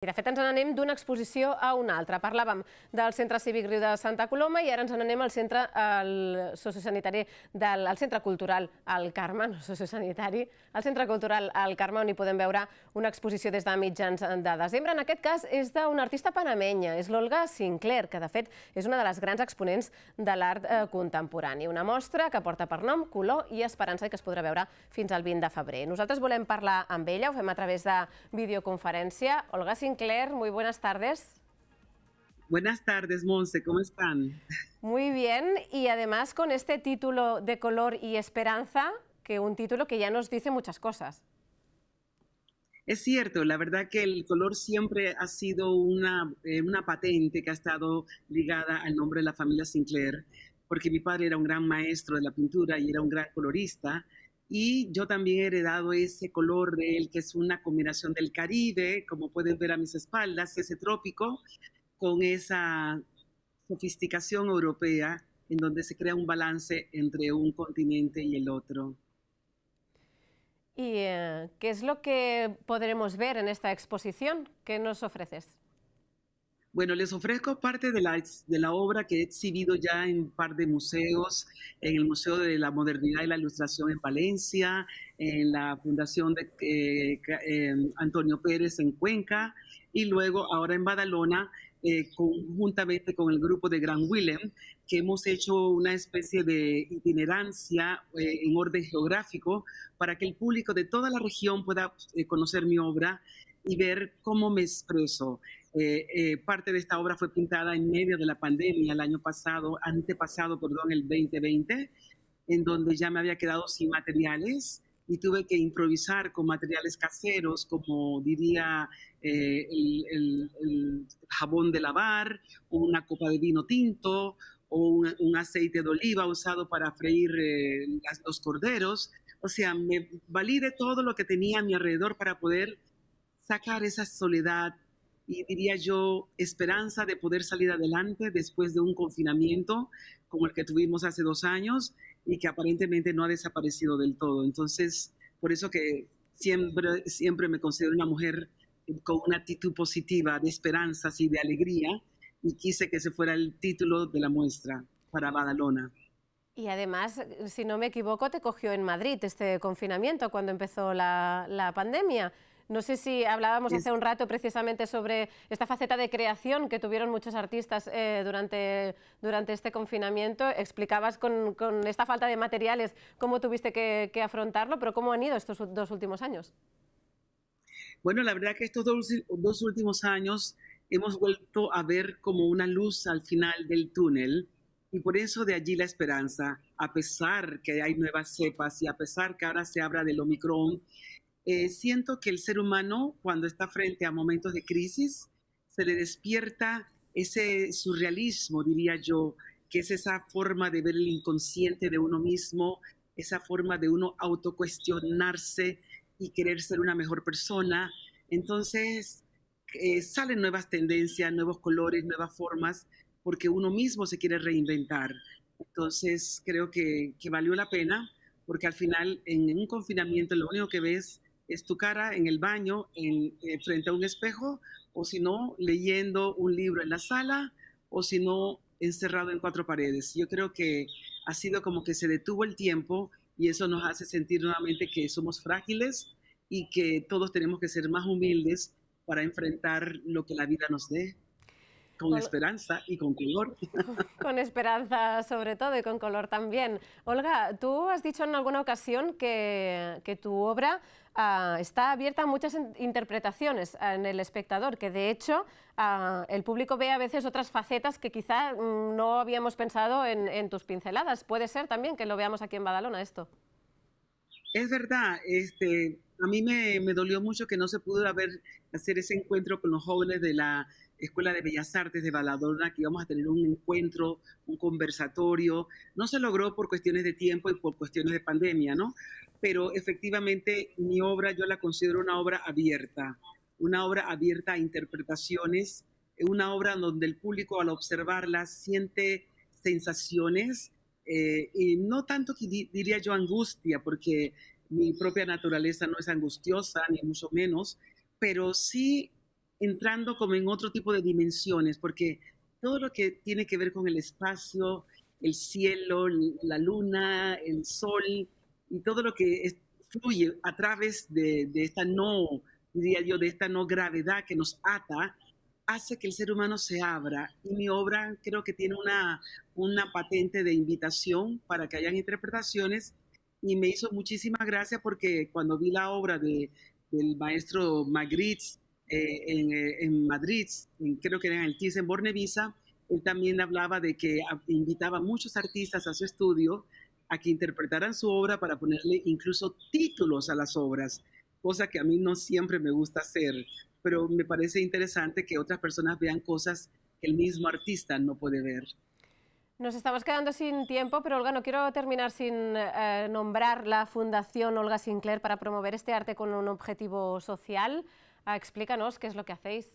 I de fet ens n'anem d'una exposició a una altra. Parlàvem del Centre Cívic Riu de Santa Coloma i ara ens n'anem al centre al sociosanitari del al Centre Cultural al Carme, no sociosanitari, al Centre Cultural al Carme, on hi podem veure una exposició des de mitjans de desembre. En aquest cas és d'una artista panamenya, és l'Olga Sinclair, que de fet és una de les grans exponents de l'art eh, contemporani. Una mostra que porta per nom Color i Esperança i que es podrà veure fins al 20 de febrer. Nosaltres volem parlar amb ella, ho fem a través de videoconferència. Olga Sinclair, Sinclair, muy buenas tardes. Buenas tardes, Monse, ¿cómo están? Muy bien, y además con este título de color y esperanza, que un título que ya nos dice muchas cosas. Es cierto, la verdad que el color siempre ha sido una, eh, una patente que ha estado ligada al nombre de la familia Sinclair, porque mi padre era un gran maestro de la pintura y era un gran colorista, y yo también he heredado ese color de él, que es una combinación del Caribe, como pueden ver a mis espaldas, ese trópico, con esa sofisticación europea, en donde se crea un balance entre un continente y el otro. ¿Y eh, qué es lo que podremos ver en esta exposición? ¿Qué nos ofreces? Bueno, les ofrezco parte de la, de la obra que he exhibido ya en un par de museos, en el Museo de la Modernidad y la Ilustración en Valencia, en la Fundación de eh, eh, Antonio Pérez en Cuenca y luego ahora en Badalona, eh, conjuntamente con el grupo de Gran Willem, que hemos hecho una especie de itinerancia en orden geográfico para que el público de toda la región pueda conocer mi obra y ver cómo me expreso. Eh, eh, parte de esta obra fue pintada en medio de la pandemia el año pasado, antepasado, perdón, el 2020, en donde ya me había quedado sin materiales y tuve que improvisar con materiales caseros, como diría eh, el, jabón de lavar, o una copa de vino tinto, o un, aceite de oliva usado para freír los corderos. O sea, me valí de todo lo que tenía a mi alrededor para poder sacar esa soledad y diría yo esperanza de poder salir adelante después de un confinamiento como el que tuvimos hace dos años y que aparentemente no ha desaparecido del todo. Entonces, por eso que siempre, siempre me considero una mujer con una actitud positiva, de esperanzas y de alegría, y quise que ese fuera el título de la muestra para Badalona. Y además, si no me equivoco, te cogió en Madrid este confinamiento cuando empezó la, la pandemia. No sé si hablábamos hace un rato precisamente sobre esta faceta de creación que tuvieron muchos artistas eh, durante, durante este confinamiento. Explicabas con, esta falta de materiales cómo tuviste que, afrontarlo, pero cómo han ido estos dos últimos años. Bueno, la verdad que estos dos, dos, últimos años hemos vuelto a ver como una luz al final del túnel y por eso de allí la esperanza, a pesar que hay nuevas cepas y a pesar que ahora se habla del Omicron, eh, siento que el ser humano cuando está frente a momentos de crisis se le despierta ese surrealismo, diría yo, que es esa forma de ver el inconsciente de uno mismo, esa forma de uno autocuestionarse y querer ser una mejor persona. Entonces eh, salen nuevas tendencias, nuevos colores, nuevas formas, porque uno mismo se quiere reinventar. Entonces creo que, que valió la pena porque al final en un confinamiento lo único que ves es tu cara en el baño, en, eh, frente a un espejo, o si no, leyendo un libro en la sala, o si no, encerrado en cuatro paredes. Yo creo que ha sido como que se detuvo el tiempo y eso nos hace sentir nuevamente que somos frágiles y que todos tenemos que ser más humildes para enfrentar lo que la vida nos dé. Con esperanza y con color. Con esperanza sobre todo y con color también. Olga, tú has dicho en alguna ocasión que, tu obra ah, está abierta a muchas interpretaciones en el espectador, que de hecho ah, el público ve a veces otras facetas que quizá mm, no habíamos pensado en, en tus pinceladas. Puede ser también que lo veamos aquí en Badalona esto. Es verdad, este, a mí me, dolió mucho que no se pudo haber, hacer ese encuentro con los jóvenes de la Escuela de Bellas Artes de Valadona, que íbamos a tener un encuentro, un conversatorio. No se logró por cuestiones de tiempo y por cuestiones de pandemia, ¿no? Pero efectivamente mi obra yo la considero una obra abierta, una obra abierta a interpretaciones, una obra donde el público al observarla siente sensaciones, eh, y no tanto que diría yo angustia, porque mi propia naturaleza no es angustiosa, ni mucho menos, pero sí entrando como en otro tipo de dimensiones, porque todo lo que tiene que ver con el espacio, el cielo, la luna, el sol y todo lo que fluye a través de, esta no, diría yo, de esta no gravedad que nos ata, hace que el ser humano se abra. Y mi obra creo que tiene una, una patente de invitación para que hayan interpretaciones y me hizo muchísima gracia porque cuando vi la obra del maestro Magritte eh, eh, en, Madrid, creo que era en el TIS en Bornevisa, él también hablaba de que invitaba a muchos artistas a su estudio a que interpretaran su obra para ponerle incluso títulos a las obras, cosa que a mí no siempre me gusta hacer, pero me parece interesante que otras personas vean cosas que el mismo artista no puede ver. Nos estamos quedando sin tiempo, pero Olga, no quiero terminar sin eh, nombrar la Fundación Olga Sinclair para promover este arte con un objetivo social. Ah, explícanos qué es lo que hacéis.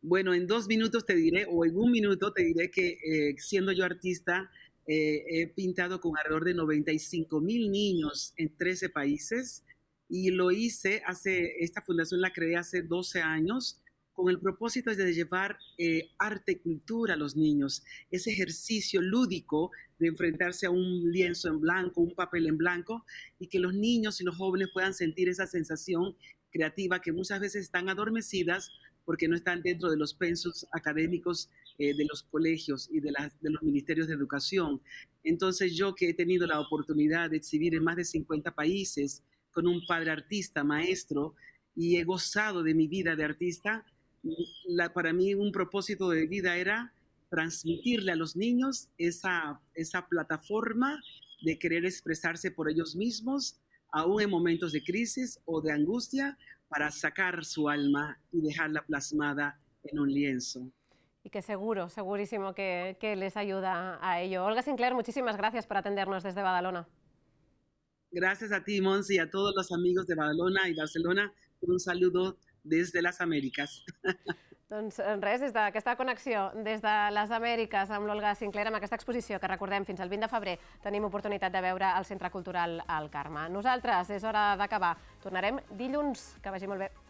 Bueno, en dos minutos te diré, o en un minuto te diré que eh, siendo yo artista, eh, he pintado con alrededor de 95.000 mil niños en 13 países y lo hice hace, esta fundación la creé hace 12 años con el propósito de llevar eh, arte y cultura a los niños, ese ejercicio lúdico de enfrentarse a un lienzo en blanco, un papel en blanco, y que los niños y los jóvenes puedan sentir esa sensación creativa que muchas veces están adormecidas porque no están dentro de los pensos académicos eh, de los colegios y de, de los ministerios de educación. Entonces yo que he tenido la oportunidad de exhibir en más de 50 países con un padre artista, maestro, y he gozado de mi vida de artista, para mí un propósito de vida era transmitirle a los niños esa, esa plataforma de querer expresarse por ellos mismos, aún en momentos de crisis o de angustia, para sacar su alma y dejarla plasmada en un lienzo. Y que seguro, segurísimo que, les ayuda a ello. Olga Sinclair, muchísimas gracias por atendernos desde Badalona. Gracias a ti, Monsi, y a todos los amigos de Badalona y Barcelona. Un saludo des de les Amèriques. Doncs res, des d'aquesta connexió, des de les Amèriques, amb l'Olga Sinclair, amb aquesta exposició que recordem fins al 20 de febrer, tenim oportunitat de veure al Centre Cultural al Carme. Nosaltres, és hora d'acabar. Tornarem dilluns. Que vagi molt bé.